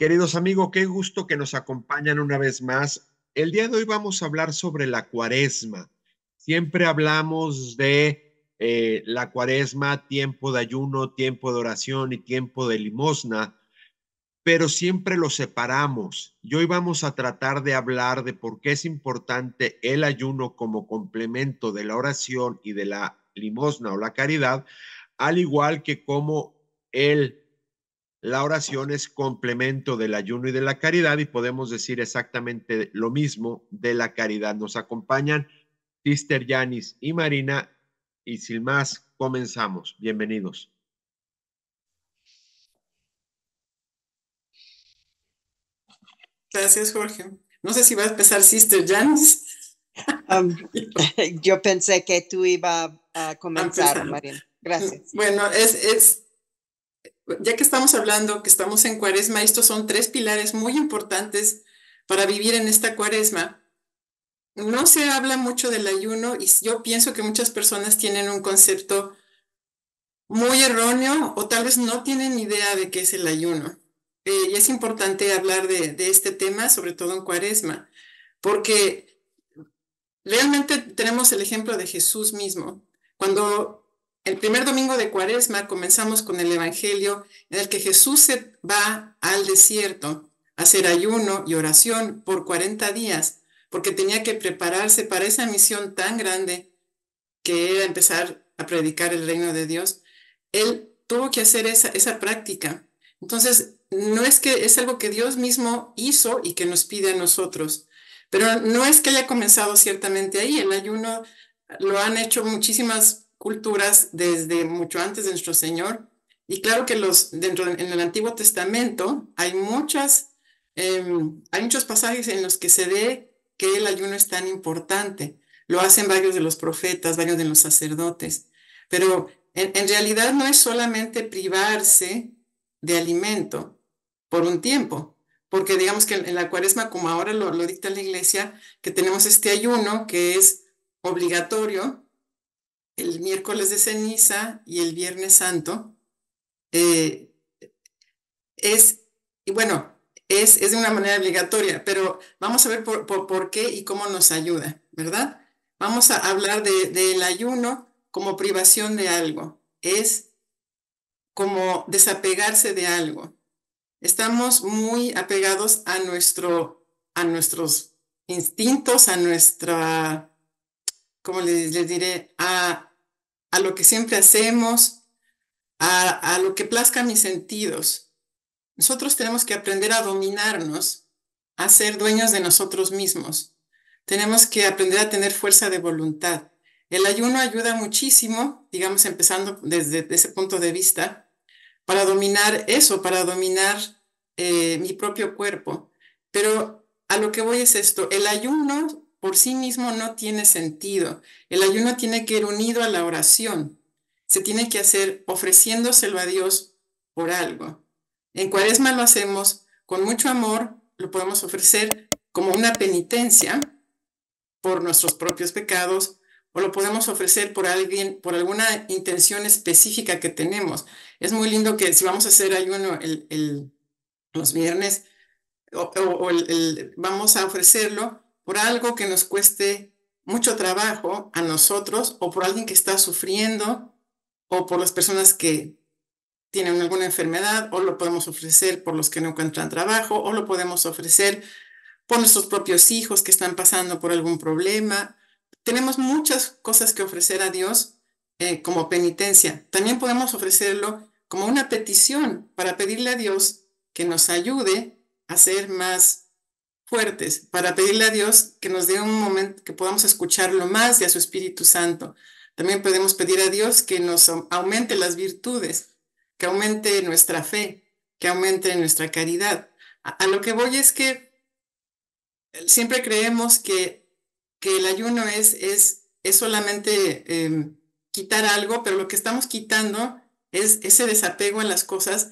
Queridos amigos, qué gusto que nos acompañan una vez más. El día de hoy vamos a hablar sobre la cuaresma. Siempre hablamos de eh, la cuaresma, tiempo de ayuno, tiempo de oración y tiempo de limosna, pero siempre lo separamos. Y hoy vamos a tratar de hablar de por qué es importante el ayuno como complemento de la oración y de la limosna o la caridad, al igual que como el la oración es complemento del ayuno y de la caridad y podemos decir exactamente lo mismo de la caridad. Nos acompañan Sister Yanis y Marina y sin más, comenzamos. Bienvenidos. Gracias, Jorge. No sé si va a empezar Sister Janis. yo pensé que tú ibas a comenzar, Marina. Gracias. Bueno, es, es ya que estamos hablando que estamos en cuaresma, estos son tres pilares muy importantes para vivir en esta cuaresma. No se habla mucho del ayuno y yo pienso que muchas personas tienen un concepto muy erróneo o tal vez no tienen idea de qué es el ayuno. Eh, y es importante hablar de, de este tema, sobre todo en cuaresma, porque realmente tenemos el ejemplo de Jesús mismo. Cuando el primer domingo de Cuaresma comenzamos con el Evangelio en el que Jesús se va al desierto a hacer ayuno y oración por 40 días, porque tenía que prepararse para esa misión tan grande que era empezar a predicar el reino de Dios. Él tuvo que hacer esa, esa práctica. Entonces, no es que es algo que Dios mismo hizo y que nos pide a nosotros, pero no es que haya comenzado ciertamente ahí. El ayuno lo han hecho muchísimas culturas desde mucho antes de nuestro Señor. Y claro que los, dentro en el Antiguo Testamento hay muchas, em, hay muchos pasajes en los que se ve que el ayuno es tan importante. Lo hacen varios de los profetas, varios de los sacerdotes. Pero en, realidad no es solamente privarse de alimento por un tiempo, porque digamos que en la cuaresma, como ahora lo, lo, dicta la iglesia, que tenemos este ayuno que es obligatorio el miércoles de ceniza y el viernes santo, eh, es, y bueno, es, de una manera obligatoria, pero vamos a ver por, por, qué y cómo nos ayuda, ¿verdad? Vamos a hablar del ayuno como privación de algo, es como desapegarse de algo. Estamos muy apegados a, nuestro, a nuestros instintos, a nuestra, ¿cómo les, diré? a lo que siempre hacemos, a, lo que plazca mis sentidos. Nosotros tenemos que aprender a dominarnos, a ser dueños de nosotros mismos. Tenemos que aprender a tener fuerza de voluntad. El ayuno ayuda muchísimo, digamos, empezando desde, ese punto de vista, para dominar eso, para dominar eh, mi propio cuerpo. Pero a lo que voy es esto, el ayuno por sí mismo no tiene sentido. El ayuno tiene que ir unido a la oración. Se tiene que hacer ofreciéndoselo a Dios por algo. En cuaresma lo hacemos con mucho amor, lo podemos ofrecer como una penitencia por nuestros propios pecados o lo podemos ofrecer por alguien, por alguna intención específica que tenemos. Es muy lindo que si vamos a hacer ayuno los viernes o, vamos a ofrecerlo por algo que nos cueste mucho trabajo a nosotros o por alguien que está sufriendo o por las personas que tienen alguna enfermedad o lo podemos ofrecer por los que no encuentran trabajo o lo podemos ofrecer por nuestros propios hijos que están pasando por algún problema. Tenemos muchas cosas que ofrecer a Dios eh, como penitencia. También podemos ofrecerlo como una petición para pedirle a Dios que nos ayude a ser más fuertes para pedirle a Dios que nos dé un momento que podamos escucharlo más y a su Espíritu Santo. También podemos pedir a Dios que nos aumente las virtudes, que aumente nuestra fe, que aumente nuestra caridad. A, lo que voy es que eh, siempre creemos que, que el ayuno es, es, es solamente em, quitar algo, pero lo que estamos quitando es ese desapego a las cosas.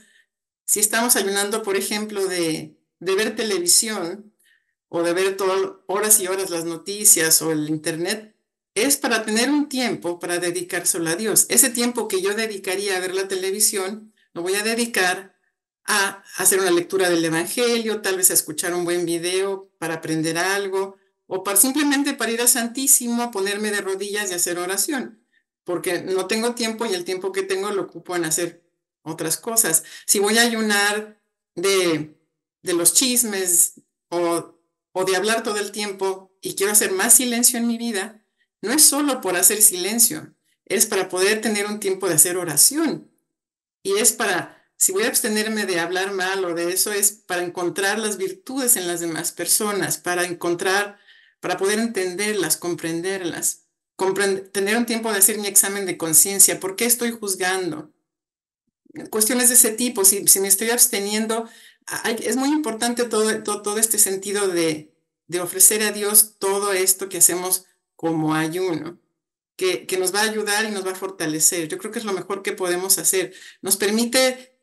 Si estamos ayunando, por ejemplo, de, de ver televisión, o de ver todo, horas y horas las noticias o el internet, es para tener un tiempo para dedicar solo a Dios. Ese tiempo que yo dedicaría a ver la televisión, lo voy a dedicar a hacer una lectura del Evangelio, tal vez a escuchar un buen video para aprender algo, o para simplemente para ir a Santísimo, a ponerme de rodillas y hacer oración, porque no tengo tiempo y el tiempo que tengo lo ocupo en hacer otras cosas. Si voy a ayunar de, de los chismes o de hablar todo el tiempo y quiero hacer más silencio en mi vida, no es solo por hacer silencio, es para poder tener un tiempo de hacer oración. Y es para, si voy a abstenerme de hablar mal o de eso, es para encontrar las virtudes en las demás personas, para encontrar, para poder entenderlas, comprenderlas, tener un tiempo de hacer mi examen de conciencia, ¿por qué estoy juzgando? Cuestiones de ese tipo, si, si me estoy absteniendo es muy importante todo, todo, este sentido de, ofrecer a Dios todo esto que hacemos como ayuno, que, nos va a ayudar y nos va a fortalecer. Yo creo que es lo mejor que podemos hacer. Nos permite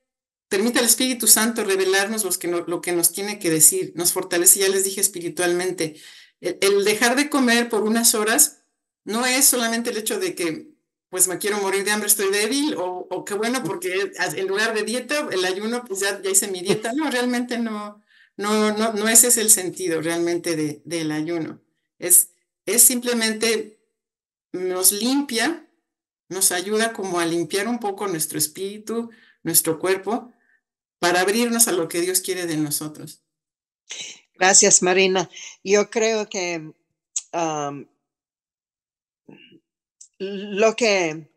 Permite al Espíritu Santo revelarnos que lo que nos tiene que decir. Nos fortalece, ya les dije espiritualmente. el, dejar de comer por unas horas no es solamente el hecho de que pues me quiero morir de hambre, estoy débil, o, qué bueno, porque en lugar de dieta, el ayuno, pues ya, hice mi dieta. No, realmente no, no, no, no ese es el sentido realmente de, del ayuno. Es, es simplemente nos limpia, nos ayuda como a limpiar un poco nuestro espíritu, nuestro cuerpo, para abrirnos a lo que Dios quiere de nosotros. Gracias, Marina. Yo creo que um, lo que,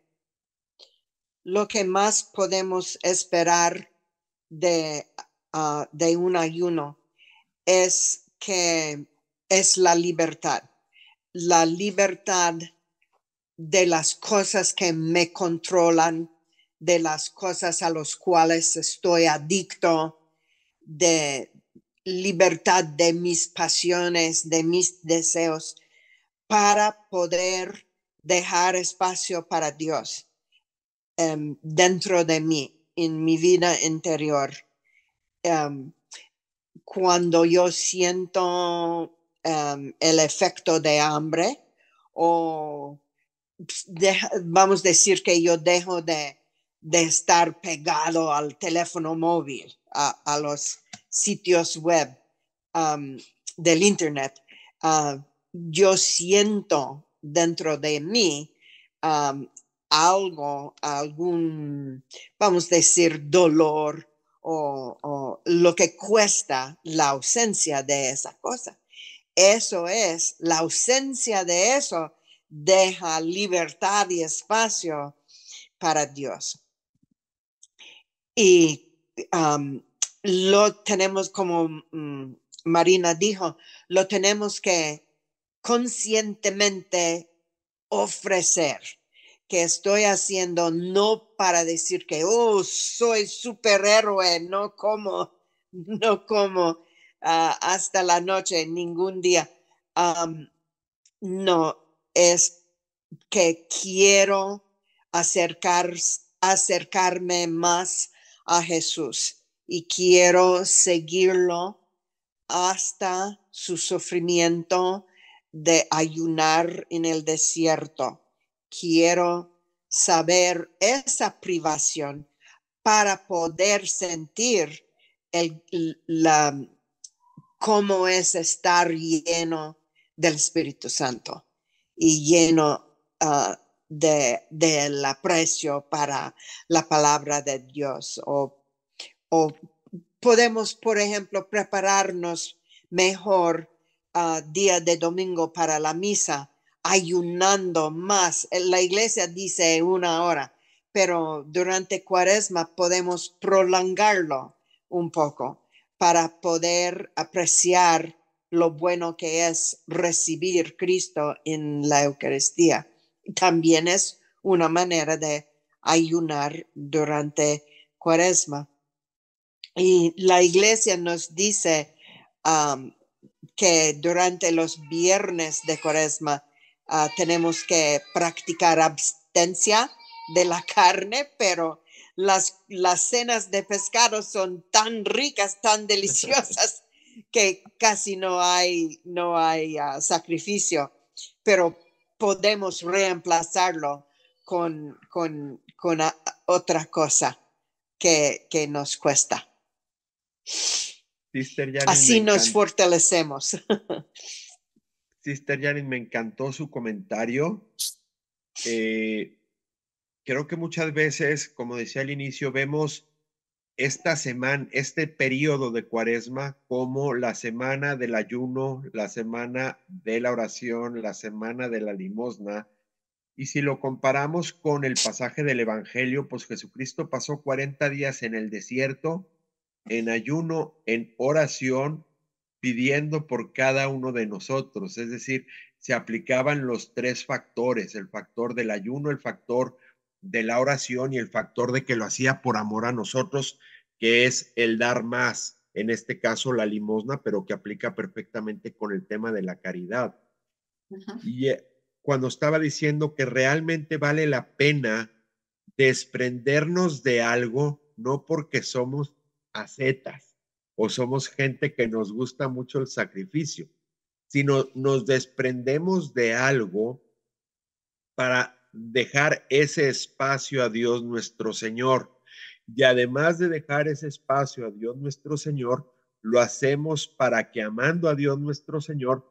lo que más podemos esperar de, ah, de un ayuno es que es la libertad, la libertad de las cosas que me controlan, de las cosas a las cuales estoy adicto, de libertad de mis pasiones, de mis deseos, para poder dejar espacio para Dios em, dentro de mí, en mi vida interior. Em, cuando yo siento em, el efecto de hambre o vamos a decir que yo dejo de, estar pegado al teléfono móvil, a, los sitios web del Internet, ah, yo siento dentro de mí algo, algún, vamos a decir, dolor o, lo que cuesta la ausencia de esa cosa. Eso es, la ausencia de eso deja libertad y espacio para Dios. Y lo tenemos, como mm, Marina dijo, lo tenemos que conscientemente ofrecer que estoy haciendo no para decir que, oh, soy superhéroe, no como, no como ah, hasta la noche, ningún día. no, es que quiero acercar, acercarme más a Jesús y quiero seguirlo hasta su sufrimiento, de ayunar en el desierto. Quiero saber esa privación para poder sentir el, la, cómo es estar lleno del Espíritu Santo y lleno ah, de, del aprecio para la palabra de Dios. o podemos, por ejemplo, prepararnos mejor Ah, día de domingo para la misa, ayunando más. Eh, la iglesia dice una hora, pero durante cuaresma podemos prolongarlo un poco para poder apreciar lo bueno que es recibir Cristo en la Eucaristía. También es una manera de ayunar durante cuaresma. Y la iglesia nos dice que durante los viernes de cuaresma ah, tenemos que practicar abstencia de la carne, pero las, las cenas de pescado son tan ricas, tan deliciosas, que casi no hay, no hay ah, sacrificio, pero podemos reemplazarlo con, ah, otra cosa que, que nos cuesta. Así nos fortalecemos. Sister Janet, me encantó su comentario. Eh, creo que muchas veces, como decía al inicio, vemos esta semana, este periodo de cuaresma, como la semana del ayuno, la semana de la oración, la semana de la limosna. Y si lo comparamos con el pasaje del Evangelio, pues Jesucristo pasó 40 días en el desierto, en ayuno, en oración, pidiendo por cada uno de nosotros. Es decir, se aplicaban los tres factores, el factor del ayuno, el factor de la oración y el factor de que lo hacía por amor a nosotros, que es el dar más, en este caso la limosna, pero que aplica perfectamente con el tema de la caridad. Y eh, cuando estaba diciendo que realmente vale la pena desprendernos de algo, no porque somos acetas, o somos gente que nos gusta mucho el sacrificio, sino nos desprendemos de algo para dejar ese espacio a Dios nuestro Señor. Y además de dejar ese espacio a Dios nuestro Señor, lo hacemos para que amando a Dios nuestro Señor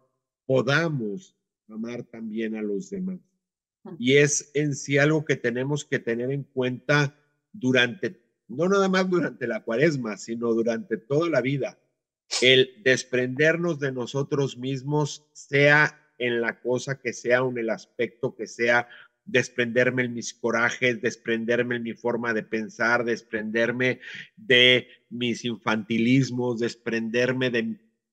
podamos amar también a los demás. Ah. Y es en sí algo que tenemos que tener en cuenta durante no nada más durante la cuaresma, sino durante toda la vida, el desprendernos de nosotros mismos, sea en la cosa que sea o en el aspecto que sea, desprenderme en mis corajes, desprenderme en mi forma de pensar, desprenderme de mis infantilismos, desprenderme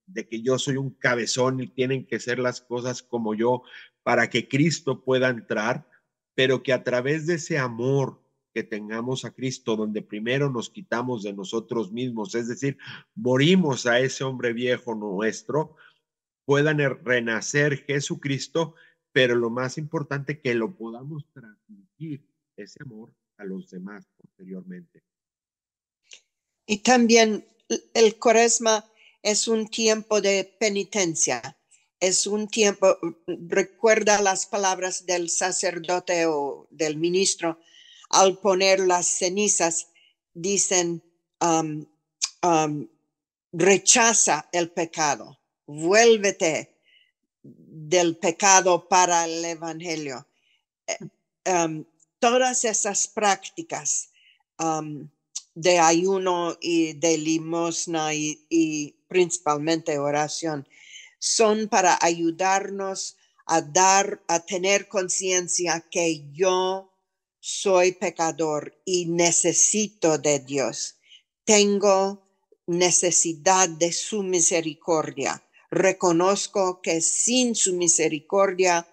de que yo soy un cabezón y tienen que ser las cosas como yo para que Cristo pueda entrar, pero que a través de ese amor, que tengamos a Cristo, donde primero nos quitamos de nosotros mismos, es decir, morimos a ese hombre viejo nuestro, puedan er, renacer Jesucristo, pero lo más importante que lo podamos transmitir ese amor a los demás posteriormente. Y también el cuaresma es un tiempo de penitencia, es un tiempo, mm, recuerda las palabras del sacerdote o del ministro, al poner las cenizas, dicen, um, um, rechaza el pecado, vuélvete del pecado para el Evangelio. Eh, um, todas esas prácticas de ayuno y de limosna y, y principalmente oración son para ayudarnos a dar, a tener conciencia que yo soy pecador y necesito de Dios. Tengo necesidad de su misericordia. Reconozco que sin su misericordia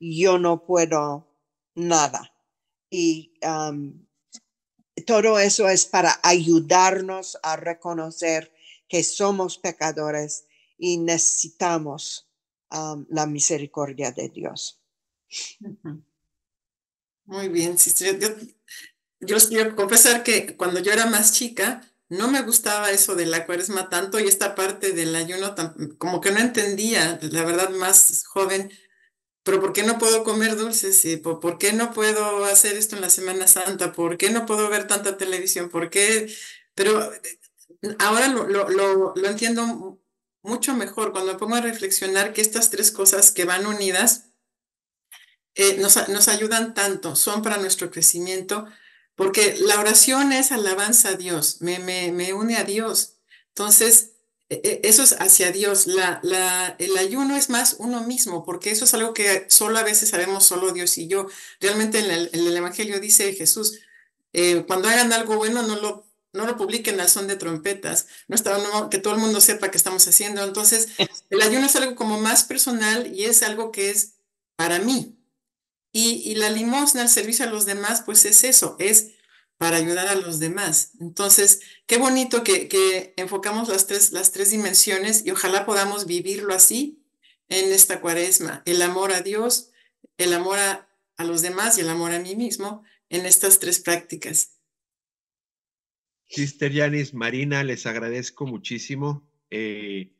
yo no puedo nada. Y um, todo eso es para ayudarnos a reconocer que somos pecadores y necesitamos um, la misericordia de Dios. Muy bien, sí, yo, yo, quiero confesar que cuando yo era más chica, no me gustaba eso de la cuaresma tanto y esta parte del ayuno como que no entendía, la verdad más joven, pero ¿por qué no puedo comer dulces? ¿Por qué no puedo hacer esto en la Semana Santa? ¿Por qué no puedo ver tanta televisión? ¿Por qué? Pero ahora lo, lo entiendo mucho mejor cuando me pongo a reflexionar que estas tres cosas que van unidas eh, nos, ayudan tanto, son para nuestro crecimiento, porque la oración es alabanza a Dios, me, une a Dios. Entonces, e, e, eso es hacia Dios. La, la, el ayuno es más uno mismo, porque eso es algo que solo a veces sabemos solo Dios y yo. Realmente en el, Evangelio dice Jesús, eh, cuando hagan algo bueno, no lo, no lo publiquen al son de trompetas, no está, que todo el mundo sepa que estamos haciendo. Entonces, el ayuno es algo como más personal y es algo que es para mí, y, la limosna, el servicio a los demás, pues es eso, es para ayudar a los demás. Entonces, qué bonito que, enfocamos las tres, las tres dimensiones y ojalá podamos vivirlo así en esta cuaresma. El amor a Dios, el amor a, los demás y el amor a mí mismo en estas tres prácticas. Sister Yanis, Marina, les agradezco muchísimo. Eh,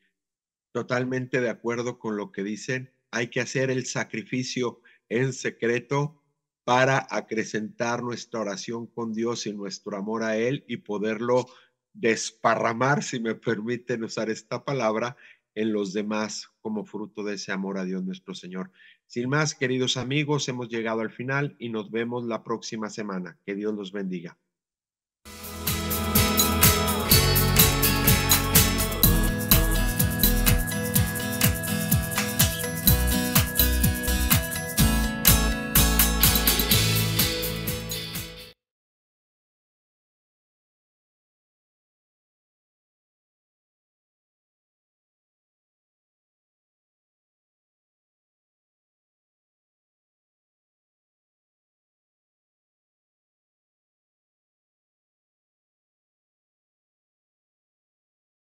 totalmente de acuerdo con lo que dicen. Hay que hacer el sacrificio en secreto para acrecentar nuestra oración con Dios y nuestro amor a Él y poderlo desparramar, si me permiten usar esta palabra, en los demás como fruto de ese amor a Dios nuestro Señor. Sin más, queridos amigos, hemos llegado al final y nos vemos la próxima semana. Que Dios los bendiga.